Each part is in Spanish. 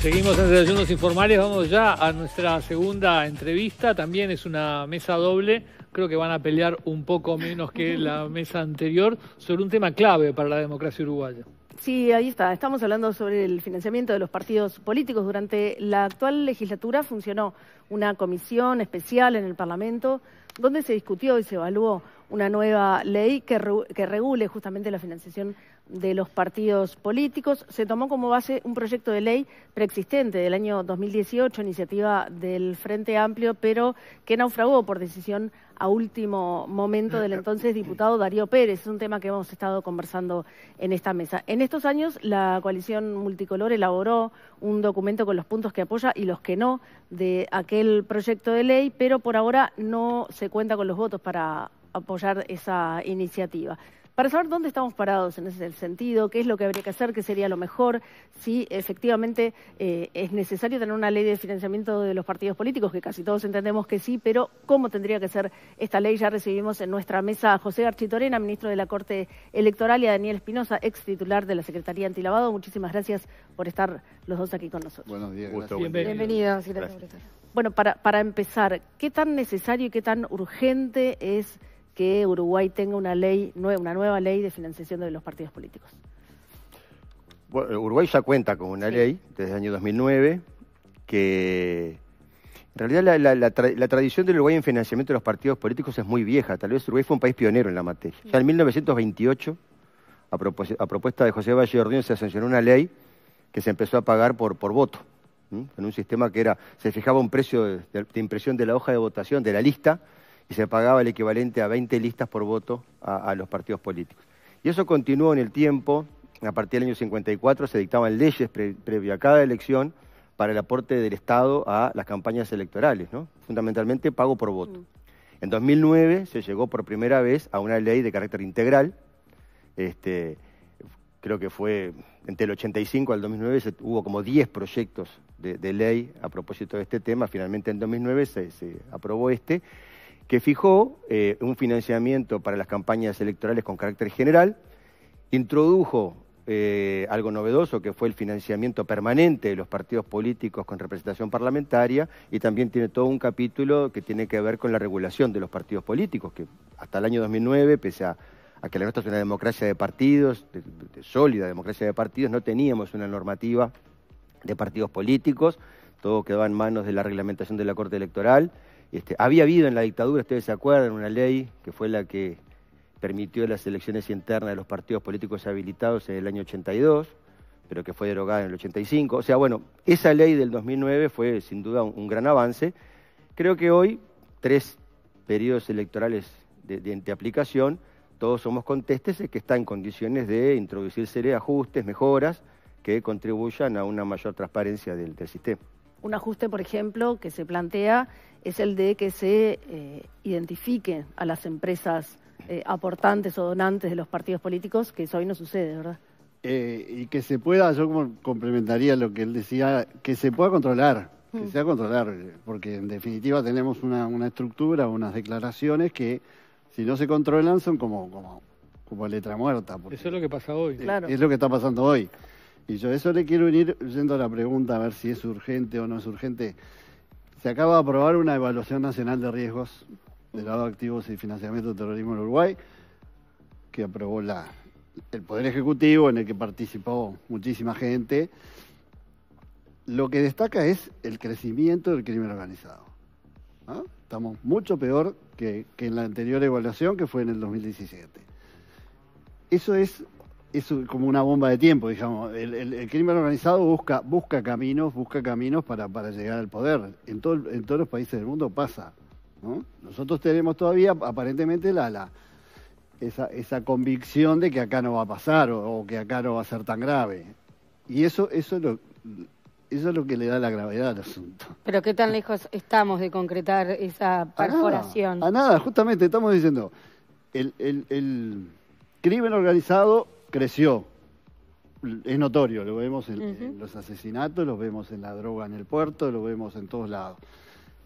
Seguimos en Desayunos Informales, vamos ya a nuestra segunda entrevista, también es una mesa doble, creo que van a pelear un poco menos que la mesa anterior, sobre un tema clave para la democracia uruguaya. Sí, ahí está. Estamos hablando sobre el financiamiento de los partidos políticos. Durante la actual legislatura funcionó una comisión especial en el Parlamento donde se discutió y se evaluó una nueva ley que, que regule justamente la financiación de los partidos políticos. Se tomó como base un proyecto de ley preexistente del año 2018, iniciativa del Frente Amplio, pero que naufragó por decisión a último momento del entonces diputado Darío Pérez. Es un tema que hemos estado conversando en esta mesa. En estos años, la coalición multicolor elaboró un documento con los puntos que apoya y los que no de aquel proyecto de ley, pero por ahora no se cuenta con los votos para apoyar esa iniciativa para saber dónde estamos parados en ese sentido, qué es lo que habría que hacer, qué sería lo mejor, si efectivamente eh, es necesario tener una ley de financiamiento de los partidos políticos, que casi todos entendemos que sí, pero cómo tendría que ser esta ley. Ya recibimos en nuestra mesa a José Architorena, ministro de la Corte Electoral, y a Daniel Espinosa, ex titular de la Secretaría Antilavado. Muchísimas gracias por estar los dos aquí con nosotros. Buenos días. Gusto Bueno, para empezar, ¿qué tan necesario y qué tan urgente es que Uruguay tenga una ley, una nueva ley de financiación de los partidos políticos. Bueno, Uruguay ya cuenta con una ley desde el año 2009 que en realidad la, tradición del Uruguay en financiamiento de los partidos políticos es muy vieja. Tal vez Uruguay fue un país pionero en la materia. Ya en 1928, a, propuesta de José Valle Ordeón, se sancionó una ley que se empezó a pagar por, voto. En un sistema que era, se fijaba un precio de, impresión de la hoja de votación, de la lista, y se pagaba el equivalente a 20 listas por voto a, los partidos políticos. Y eso continuó en el tiempo, a partir del año 54 se dictaban leyes previo a cada elección para el aporte del Estado a las campañas electorales, ¿no? fundamentalmente pago por voto. Mm. En 2009 se llegó por primera vez a una ley de carácter integral, este, creo que fue entre el 85 al 2009 hubo como 10 proyectos de, ley a propósito de este tema, finalmente en 2009 se aprobó este, que fijó eh, un financiamiento para las campañas electorales con carácter general, introdujo eh, algo novedoso que fue el financiamiento permanente de los partidos políticos con representación parlamentaria y también tiene todo un capítulo que tiene que ver con la regulación de los partidos políticos, que hasta el año 2009, pese a, que la nuestra es una democracia de partidos, de sólida democracia de partidos, no teníamos una normativa de partidos políticos, todo quedaba en manos de la reglamentación de la Corte Electoral. Este, había habido en la dictadura, ustedes se acuerdan, una ley que fue la que permitió las elecciones internas de los partidos políticos habilitados en el año 82, pero que fue derogada en el 85. O sea, bueno, esa ley del 2009 fue sin duda un, gran avance. Creo que hoy, tres periodos electorales de, aplicación, todos somos contestes que está en condiciones de introducir ajustes, mejoras que contribuyan a una mayor transparencia del sistema. Un ajuste, por ejemplo, que se plantea es el de que se eh, identifique a las empresas eh, aportantes o donantes de los partidos políticos, que eso hoy no sucede, ¿verdad? Eh, y que se pueda, yo complementaría lo que él decía, que se pueda controlar, que mm. se pueda controlar, porque en definitiva tenemos una, estructura, unas declaraciones que si no se controlan son como, como, como letra muerta. Eso es lo que pasa hoy. es lo que está pasando hoy. Y yo eso le quiero ir yendo a la pregunta, a ver si es urgente o no es urgente. Se acaba de aprobar una evaluación nacional de riesgos de lado activos y financiamiento del terrorismo en Uruguay, que aprobó el Poder Ejecutivo, en el que participó muchísima gente. Lo que destaca es el crecimiento del crimen organizado. Estamos mucho peor que, que en la anterior evaluación, que fue en el 2017. Eso es es como una bomba de tiempo, digamos. El, crimen organizado busca, busca caminos, busca caminos para, llegar al poder. En, todo, en todos los países del mundo pasa. Nosotros tenemos todavía, aparentemente, la, la esa, esa, convicción de que acá no va a pasar o, que acá no va a ser tan grave. Y eso, eso, es lo, eso es lo que le da la gravedad al asunto. Pero ¿qué tan lejos estamos de concretar esa perforación? A nada, justamente estamos diciendo, el, el crimen organizado creció. Es notorio, lo vemos en, los asesinatos, lo vemos en la droga en el puerto, lo vemos en todos lados.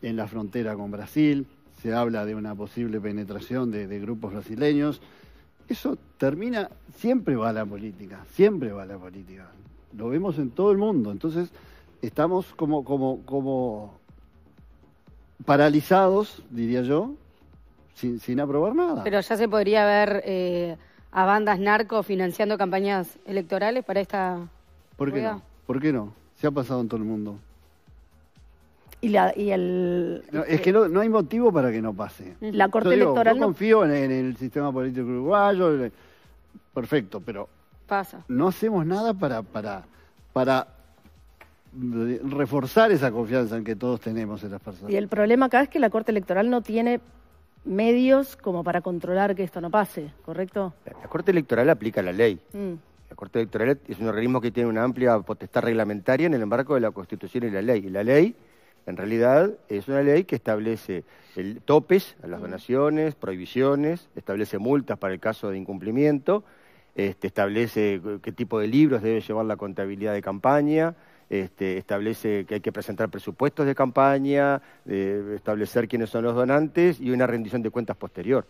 En la frontera con Brasil, se habla de una posible penetración de, grupos brasileños. Eso termina, siempre va a la política, siempre va a la política. Lo vemos en todo el mundo. Entonces, estamos como, como, como paralizados, diría yo, sin, aprobar nada. Pero ya se podría ver... eh, a bandas narco financiando campañas electorales para esta... ¿Por qué no? ¿Por qué no? Se ha pasado en todo el mundo. Y, y el... es que no, hay motivo para que no pase. La Corte Electoral... confío en, el sistema político uruguayo, perfecto, pero... Pasa. No hacemos nada para, para, para reforzar esa confianza en que todos tenemos en las personas. Y el problema acá es que la Corte Electoral no tiene medios como para controlar que esto no pase, ¿correcto? La, Corte Electoral aplica la ley. Mm. La Corte Electoral es un organismo que tiene una amplia potestad reglamentaria en el embarco de la Constitución y la ley. Y la ley, en realidad, es una ley que establece el, topes a las mm. donaciones, prohibiciones, establece multas para el caso de incumplimiento, este, establece qué tipo de libros debe llevar la contabilidad de campaña, este, establece que hay que presentar presupuestos de campaña, establecer quiénes son los donantes y una rendición de cuentas posterior.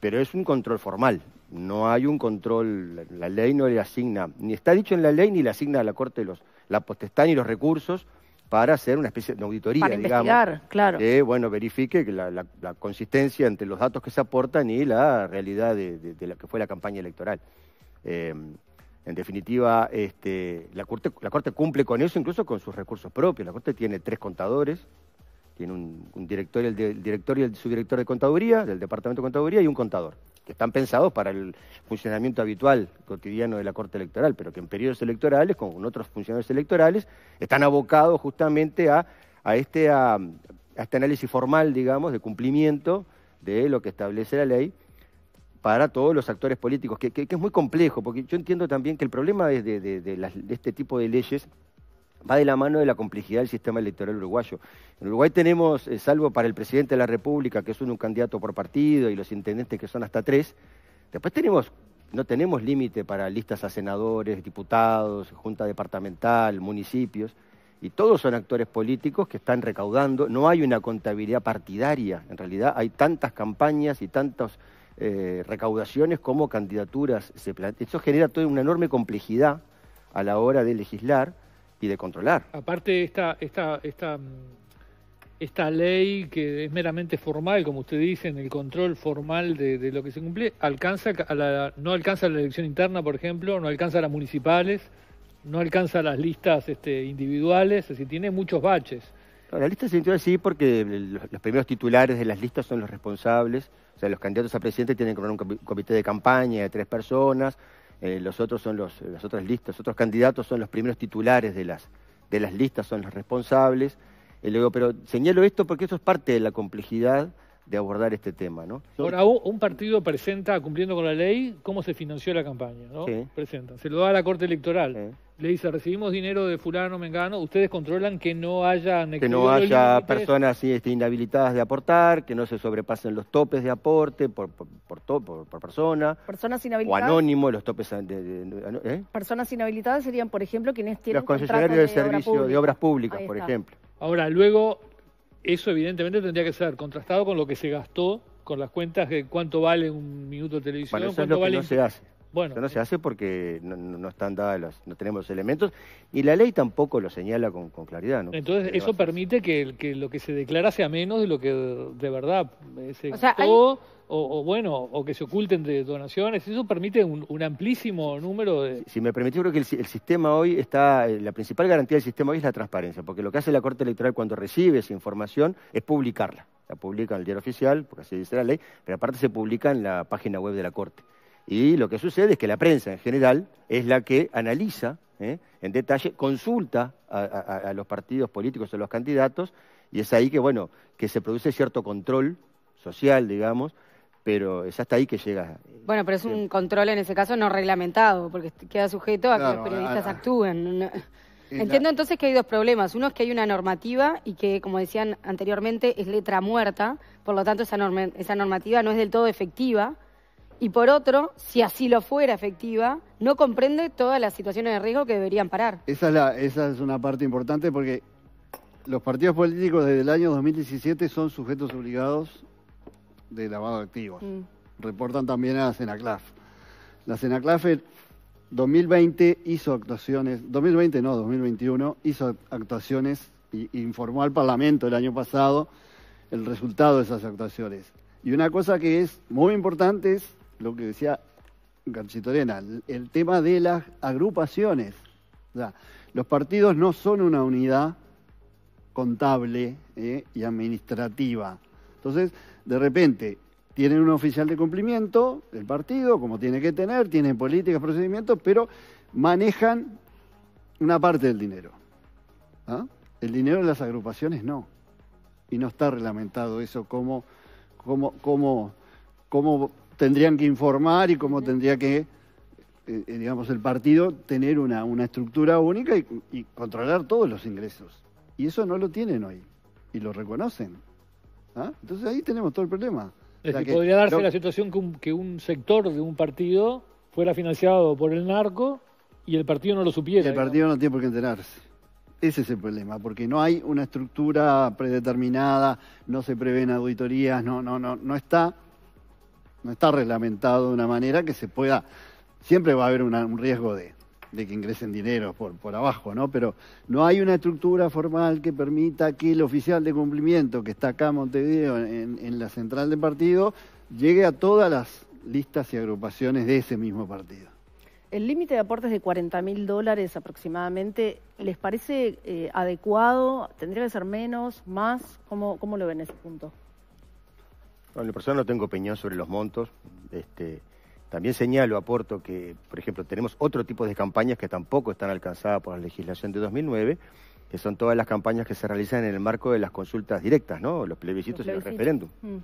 Pero es un control formal, no hay un control, la ley no le asigna, ni está dicho en la ley ni le asigna a la Corte los, la potestad ni los recursos para hacer una especie de auditoría, para digamos, investigar, claro. que bueno, verifique la, la, consistencia entre los datos que se aportan y la realidad de, de, lo que fue la campaña electoral. Eh, en definitiva, este, la, corte, la Corte cumple con eso, incluso con sus recursos propios. La Corte tiene tres contadores, tiene un, director, el, director y el subdirector de contaduría, del Departamento de Contaduría, y un contador, que están pensados para el funcionamiento habitual, cotidiano de la Corte Electoral, pero que en periodos electorales, con otros funcionarios electorales, están abocados justamente a, este, a este análisis formal, digamos, de cumplimiento de lo que establece la ley para todos los actores políticos, que, es muy complejo, porque yo entiendo también que el problema de, este tipo de leyes va de la mano de la complejidad del sistema electoral uruguayo. En Uruguay tenemos, eh, salvo para el presidente de la República, que es un, candidato por partido, y los intendentes que son hasta tres, después tenemos, no tenemos límite para listas a senadores, diputados, junta departamental, municipios, y todos son actores políticos que están recaudando, no hay una contabilidad partidaria, en realidad hay tantas campañas y tantos eh, recaudaciones como candidaturas se plantea. Eso genera toda una enorme complejidad a la hora de legislar y de controlar. Aparte, esta, esta, esta, esta ley que es meramente formal, como usted dice, en el control formal de, lo que se cumple, alcanza a la, no alcanza la elección interna, por ejemplo, no alcanza a las municipales, no alcanza las listas este, individuales, es decir, tiene muchos baches. La lista se entiende sí, porque los primeros titulares de las listas son los responsables o sea, los candidatos a presidente tienen que poner un comité de campaña de tres personas, eh, los otros son los, las otras listas, los otros candidatos son los primeros titulares de las, de las listas, son los responsables. Y eh, luego, pero señalo esto porque eso es parte de la complejidad de abordar este tema. ¿no? Ahora, un partido presenta, cumpliendo con la ley, cómo se financió la campaña. ¿no? Presenta. Se lo da a la Corte Electoral. Le dice, recibimos dinero de fulano, mengano, ustedes controlan que no haya... Que no haya personas este, inhabilitadas de aportar, que no se sobrepasen los topes de aporte por, por, por, persona. Personas inhabilitadas. O anónimo, los topes... De, ¿eh? Personas inhabilitadas serían, por ejemplo, quienes tienen... Los concesionarios del servicio de obras públicas, por ejemplo. Ahora, luego eso evidentemente tendría que ser contrastado con lo que se gastó, con las cuentas de cuánto vale un minuto de televisión. Bueno, eso no se hace. no se hace porque no, están dadas no tenemos los elementos y la ley tampoco lo señala con, claridad. ¿no? Entonces eso permite que, lo que se declara sea menos de lo que de verdad eh, se gastó o, bueno, o que se oculten de donaciones. Eso permite un, amplísimo número de... Si, me permitís, creo que el, sistema hoy está, eh, la principal garantía del sistema hoy es la transparencia, porque lo que hace la Corte Electoral cuando recibe esa información es publicarla. La publica en el diario oficial, porque así dice la ley, pero aparte se publica en la página web de la Corte. Y lo que sucede es que la prensa en general es la que analiza ¿eh? en detalle, consulta a, los partidos políticos o los candidatos, y es ahí que, bueno, que se produce cierto control social, digamos, pero es hasta ahí que llega. Eh, bueno, pero es un control en ese caso no reglamentado, porque queda sujeto a que los periodistas actúen. Entiendo entonces que hay dos problemas. Uno es que hay una normativa y que, como decían anteriormente, es letra muerta, por lo tanto esa, norma, esa normativa no es del todo efectiva. Y por otro, si así lo fuera efectiva, no comprende todas las situaciones de riesgo que deberían parar. Esa es, esa es una parte importante porque los partidos políticos desde el año 2017 son sujetos obligados de lavado de activos. Mm. Reportan también a la Senaclaf... La CENACLAF 2020 hizo actuaciones, 2020 no, 2021, hizo actuaciones e informó al Parlamento el año pasado el resultado de esas actuaciones. Y una cosa que es muy importante es lo que decía Garchitorena, el tema de las agrupaciones. O los partidos no son una unidad contable eh, y administrativa. Entonces, de repente tienen un oficial de cumplimiento del partido, como tiene que tener, tienen políticas, procedimientos, pero manejan una parte del dinero. ¿ah? El dinero de las agrupaciones no. Y no está reglamentado eso cómo cómo cómo tendrían que informar y cómo tendría que, eh, eh, digamos, el partido tener una, estructura única y controlar todos los ingresos. Y eso no lo tienen hoy. Y lo reconocen. ¿Ah? Entonces ahí tenemos todo el problema. Es que, podría darse la situación que un, sector de un partido fuera financiado por el narco y el partido no lo supiera. El partido no tiene por qué enterarse. Ese es el problema, porque no hay una estructura predeterminada, no se prevén auditorías, no, no, no, no está, no está reglamentado de una manera que se pueda. Siempre va a haber un riesgo de de que ingresen dinero por, por abajo, ¿no? Pero no hay una estructura formal que permita que el oficial de cumplimiento que está acá en Montevideo, en, la central del partido, llegue a todas las listas y agrupaciones de ese mismo partido. El límite de aportes de 40 mil dólares aproximadamente, ¿les parece eh, adecuado? ¿Tendría que ser menos, más? ¿Cómo, cómo lo ven en ese punto? Bueno, en lo no tengo opinión sobre los montos. Este, también señalo, aporto que, por ejemplo, tenemos otro tipo de campañas que tampoco están alcanzadas por la legislación de 2009, que son todas las campañas que se realizan en el marco de las consultas directas, ¿no? Los plebiscitos, y los referéndum. Mm.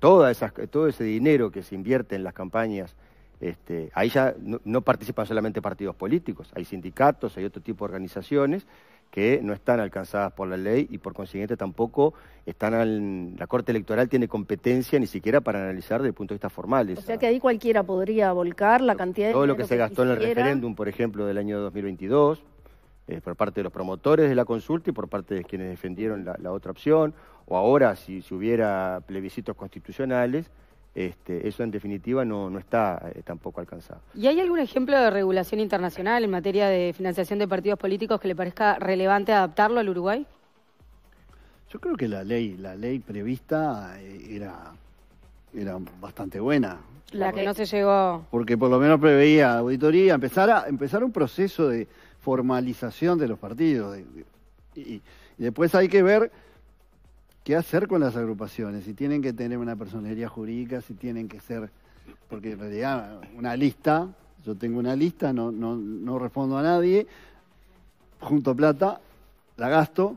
todo ese dinero que se invierte en las campañas, este, ahí ya no participan solamente partidos políticos, hay sindicatos, hay otro tipo de organizaciones que no están alcanzadas por la ley y por consiguiente tampoco están la Corte Electoral tiene competencia ni siquiera para analizar desde el punto de vista formal. O sea que ahí cualquiera podría volcar la cantidad de... Todo lo que se gastó en el referéndum, por ejemplo, del año 2022, eh, por parte de los promotores de la consulta y por parte de quienes defendieron la, otra opción, o ahora si, si hubiera plebiscitos constitucionales, este, eso en definitiva no, está eh, tampoco alcanzado. ¿Y hay algún ejemplo de regulación internacional en materia de financiación de partidos políticos que le parezca relevante adaptarlo al Uruguay? Yo creo que la ley, la ley prevista eh, era, era bastante buena. La que no se llegó. Porque por lo menos preveía auditoría, empezar, a, empezar un proceso de formalización de los partidos. y después hay que ver qué hacer con las agrupaciones, si tienen que tener una personería jurídica, si tienen que ser, porque en realidad una lista, yo tengo una lista, no, no, no respondo a nadie, junto plata, la gasto,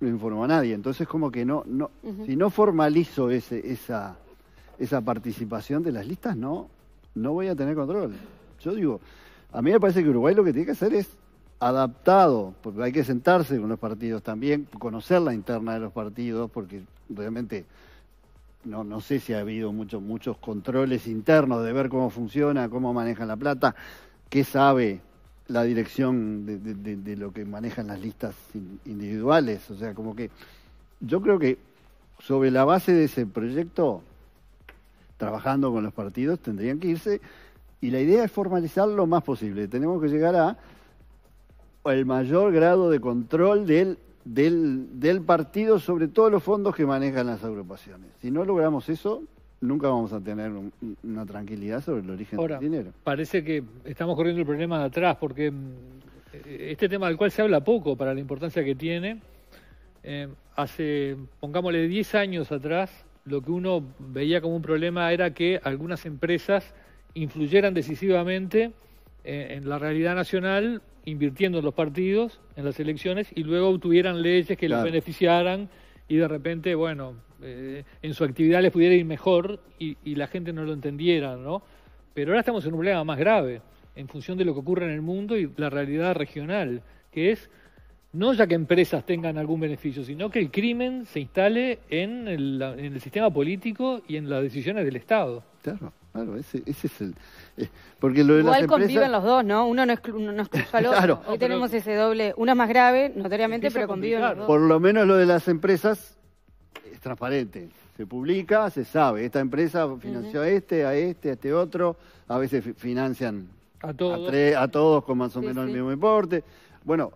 no informo a nadie. Entonces como que no, no si no formalizo ese, esa, esa participación de las listas, no, no voy a tener control. Yo digo, a mí me parece que Uruguay lo que tiene que hacer es adaptado, porque hay que sentarse con los partidos también, conocer la interna de los partidos, porque realmente no, no sé si ha habido muchos muchos controles internos de ver cómo funciona, cómo manejan la plata, qué sabe la dirección de, lo que manejan las listas individuales. O sea, como que yo creo que sobre la base de ese proyecto, trabajando con los partidos, tendrían que irse. Y la idea es formalizar lo más posible. Tenemos que llegar a el mayor grado de control del, del, partido sobre todos los fondos que manejan las agrupaciones. Si no logramos eso, nunca vamos a tener una tranquilidad sobre el origen del dinero. Parece que estamos corriendo el problema de atrás, porque mm, este tema del cual se habla poco para la importancia que tiene, eh, hace, pongámosle, 10 años atrás, lo que uno veía como un problema era que algunas empresas influyeran decisivamente eh, en la realidad nacional invirtiendo en los partidos, en las elecciones, y luego obtuvieran leyes que los les beneficiaran y de repente, bueno, eh, en su actividad les pudiera ir mejor y, la gente no lo entendiera, ¿no? Pero ahora estamos en un problema más grave, en función de lo que ocurre en el mundo y la realidad regional, que es no ya que empresas tengan algún beneficio, sino que el crimen se instale en el, en el sistema político y en las decisiones del Estado. Claro. Claro, ese, ese es el. Eh, porque lo de Igual conviven los dos, ¿no? Uno no, es al otro. claro, Hoy tenemos ese doble. una más grave, notoriamente, pero conviven los dos. Por lo menos lo de las empresas es transparente. Se publica, se sabe. Esta empresa financió a este, a este, a este otro. A veces financian a todos, tres, a todos con más o menos el mismo importe. Bueno,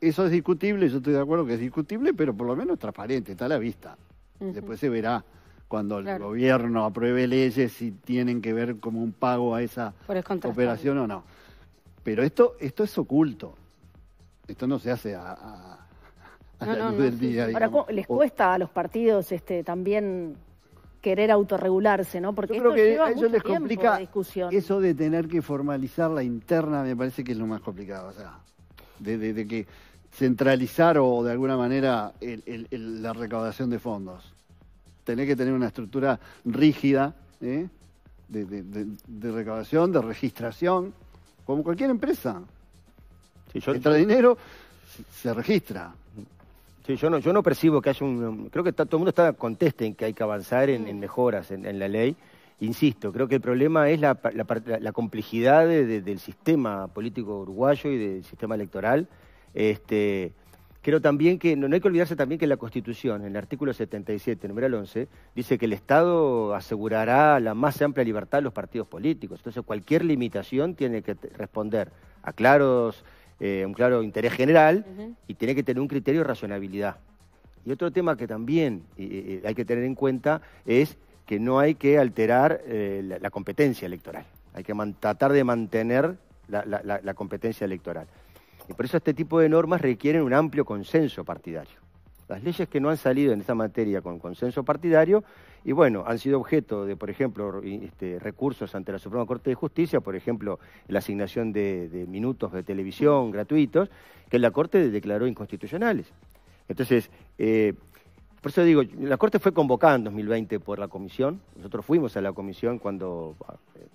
eso es discutible, yo estoy de acuerdo que es discutible, pero por lo menos es transparente, está a la vista. Después se verá cuando el gobierno apruebe leyes si tienen que ver como un pago a esa operación o no. Pero esto, esto es oculto. Esto no se hace a, a, la luz del día. Ahora, les cuesta a los partidos este, también querer autorregularse, ¿no? Porque Yo ellos les complica eso de tener que formalizar la interna, me parece que es lo más complicado. O sea, de, que centralizar o de alguna manera la recaudación de fondos tenés que tener una estructura rígida ¿eh? de, de, de, recaudación, de registración, como cualquier empresa. Si yo... Entra dinero, se registra. Sí, yo no, yo no percibo que haya un... Creo que todo el mundo está conteste en que hay que avanzar en, mejoras en, la ley. Insisto, creo que el problema es la, la, complejidad del sistema político uruguayo y del sistema electoral. Este, Creo también que no, hay que olvidarse también que la Constitución, en el artículo 77, número 11, dice que el Estado asegurará la más amplia libertad de los partidos políticos. Entonces, cualquier limitación tiene que responder a claros, eh, un claro interés general y tiene que tener un criterio de razonabilidad. Y otro tema que también eh, eh, hay que tener en cuenta es que no hay que alterar la, competencia electoral. Hay que tratar de mantener la competencia electoral. Y por eso este tipo de normas requieren un amplio consenso partidario. Las leyes que no han salido en esta materia con consenso partidario, y bueno, han sido objeto de, por ejemplo, este, recursos ante la Suprema Corte de Justicia, por ejemplo, la asignación de, minutos de televisión gratuitos, que la Corte declaró inconstitucionales. Entonces, eh, por eso digo, la Corte fue convocada en 2020 por la Comisión. Nosotros fuimos a la Comisión cuando ah, eh,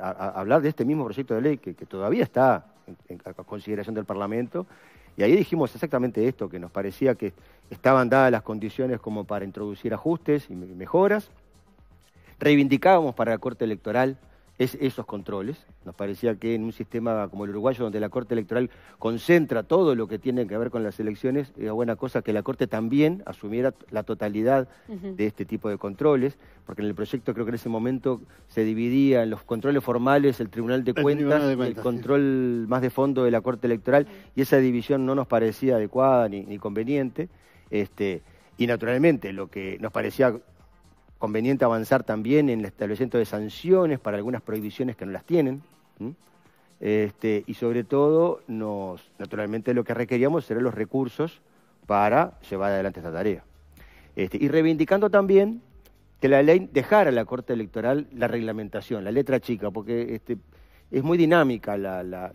a, hablar de este mismo proyecto de ley que, todavía está en, consideración del Parlamento. Y ahí dijimos exactamente esto, que nos parecía que estaban dadas las condiciones como para introducir ajustes y mejoras. Reivindicábamos para la Corte Electoral es esos controles. Nos parecía que en un sistema como el uruguayo, donde la Corte Electoral concentra todo lo que tiene que ver con las elecciones, era buena cosa que la Corte también asumiera la totalidad de este tipo de controles, porque en el proyecto creo que en ese momento se dividía en los controles formales, el Tribunal de, cuentas, el control más de fondo de la Corte Electoral, y esa división no nos parecía adecuada ni, ni conveniente. Este, y naturalmente lo que nos parecía Conveniente avanzar también en el establecimiento de sanciones para algunas prohibiciones que no las tienen. Este, y sobre todo, nos, naturalmente lo que requeríamos serán los recursos para llevar adelante esta tarea. Este, y reivindicando también que la ley dejara a la Corte Electoral la reglamentación, la letra chica, porque este, es muy dinámica la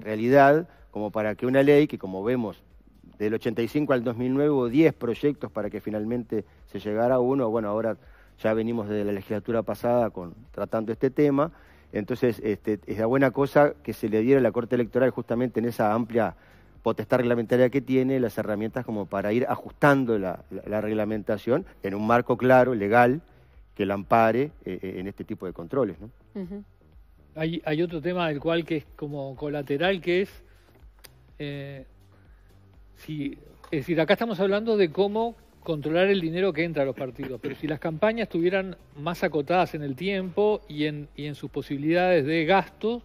realidad como para que una ley que, como vemos, del 85 al 2009 hubo 10 proyectos para que finalmente se llegara a uno. Bueno, ahora ya venimos de la legislatura pasada con, tratando este tema. Entonces, este, es la buena cosa que se le diera a la Corte Electoral justamente en esa amplia potestad reglamentaria que tiene, las herramientas como para ir ajustando la, reglamentación en un marco claro, legal, que la ampare eh, eh, en este tipo de controles. hay, hay, otro tema del cual que es como colateral, que es eh, si, es eh, decir, acá estamos hablando de cómo controlar el dinero que entra a los partidos, pero si las campañas estuvieran más acotadas en el tiempo y en, sus posibilidades de gasto,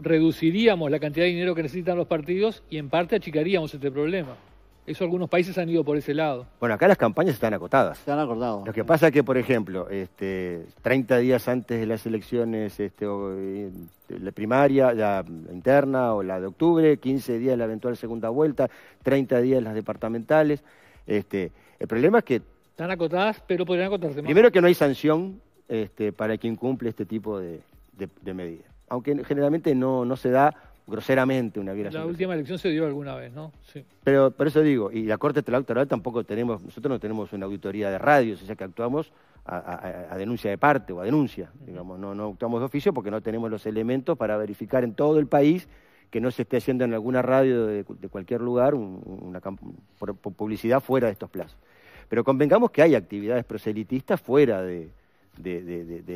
reduciríamos la cantidad de dinero que necesitan los partidos y en parte achicaríamos este problema. Eso algunos países han ido por ese lado. Bueno, acá las campañas están acotadas. Están acordadas. Lo que pasa es que, por ejemplo, este, 30 días antes de las elecciones, este, eh, la primaria, la, interna o la de octubre, 15 días la eventual segunda vuelta, 30 días las departamentales. Este, el problema es que... Están acotadas, pero podrían acotarse más. Primero que no hay sanción este, para quien cumple este tipo de, medidas. Aunque generalmente no se da groseramente una violación. La última elección se dio alguna vez, ¿no? Sí. Pero por eso digo, y la Corte Electoral tampoco tenemos, nosotros no tenemos una auditoría de radios, o sea que actuamos a, denuncia de parte o a denuncia, digamos, no, actuamos de oficio porque no tenemos los elementos para verificar en todo el país que no se esté haciendo en alguna radio de, cualquier lugar una publicidad fuera de estos plazos. Pero convengamos que hay actividades proselitistas fuera de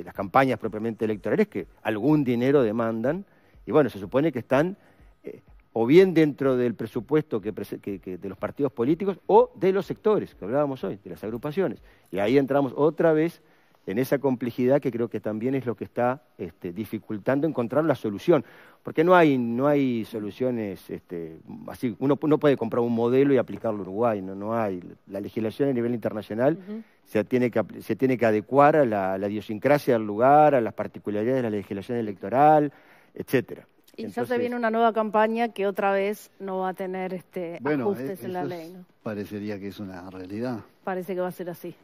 las campañas propiamente electorales que algún dinero demandan y bueno, se supone que están eh, o bien dentro del presupuesto de los partidos políticos o de los sectores, que hablábamos hoy, de las agrupaciones. Y ahí entramos otra vez en esa complejidad que creo que también es lo que está este, dificultando encontrar la solución. Porque no hay, no hay soluciones este, así. Uno no puede comprar un modelo y aplicarlo a Uruguay, no, hay. La legislación a nivel internacional se, tiene que, se tiene que adecuar a la, la, idiosincrasia del lugar, a las particularidades de la legislación electoral, etcétera. Y ya se viene una nueva campaña que otra vez no va a tener este, ajustes eh, en la ley. Parecería que es una realidad. Parece que va a ser así.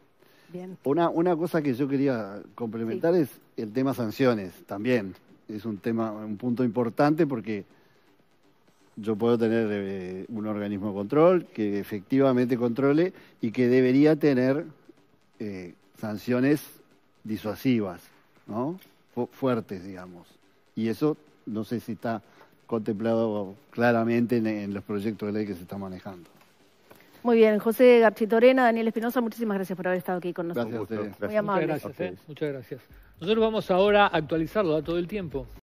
Una, una cosa que yo quería complementar es el tema sanciones también. Es un tema, un punto importante porque yo puedo tener eh, un organismo de control que efectivamente controle y que debería tener eh, sanciones disuasivas, ¿no? fuertes, digamos. Y eso no sé si está contemplado claramente en, los proyectos de ley que se están manejando. Muy bien, José Garchitorena, Daniel Espinosa, muchísimas gracias por haber estado aquí con nosotros. Gracias, a ustedes. Muy amable. Muchas gracias. ¿eh? Muchas gracias. Nosotros vamos ahora a actualizarlo a todo el tiempo.